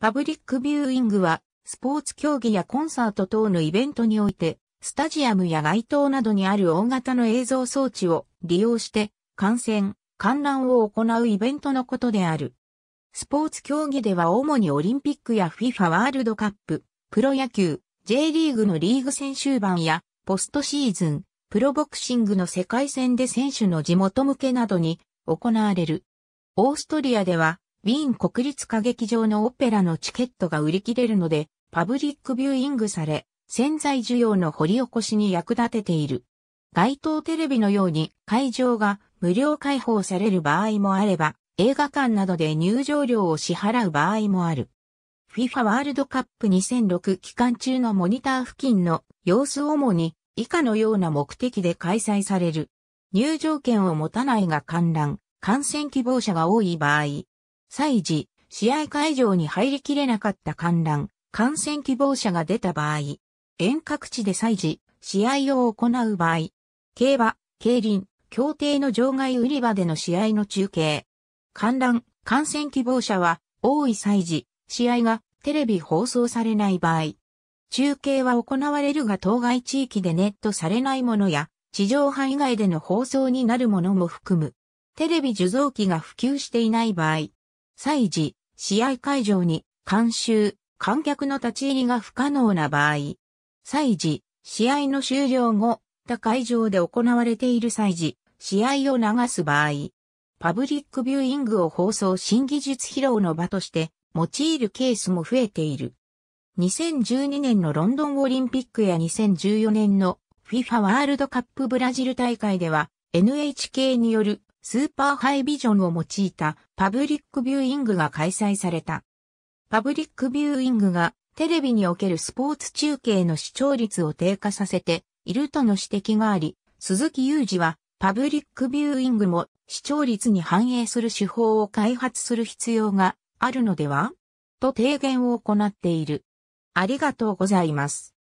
パブリックビューイングは、スポーツ競技やコンサート等のイベントにおいて、スタジアムや街灯などにある大型の映像装置を利用して、観戦、観覧を行うイベントのことである。スポーツ競技では主にオリンピックや FIFA ワールドカップ、プロ野球、J リーグのリーグ選手版や、ポストシーズン、プロボクシングの世界戦で選手の地元向けなどに行われる。オーストリアでは、ウィーン国立歌劇場のオペラのチケットが売り切れるので、パブリックビューイングされ、潜在需要の掘り起こしに役立てている。街頭テレビのように会場が無料開放される場合もあれば、映画館などで入場料を支払う場合もある。FIFA ワールドカップ2006期間中のモニター付近の様子主に以下のような目的で開催される。入場券を持たないが観覧、観戦希望者が多い場合、祭事、試合会場に入りきれなかった観覧、観戦希望者が出た場合、遠隔地で祭事、試合を行う場合、競馬、競輪、協定の場外売り場での試合の中継、観覧、観戦希望者は、多い祭事、試合がテレビ放送されない場合、中継は行われるが当該地域でネットされないものや、地上波以外での放送になるものも含む、テレビ受像機が普及していない場合、祭事、試合会場に、監修、観客の立ち入りが不可能な場合、祭事、試合の終了後、他会場で行われている祭事、試合を流す場合、パブリックビューイングを放送新技術披露の場として用いるケースも増えている。2012年のロンドンオリンピックや2014年の FIFA ワールドカップブラジル大会では NHK によるスーパーハイビジョンを用いたパブリックビューイングが開催された。パブリックビューイングがテレビにおけるスポーツ中継の視聴率を低下させているとの指摘があり、鈴木雄二はパブリックビューイングも視聴率に反映する手法を開発する必要があるのではと提言を行っている。ありがとうございます。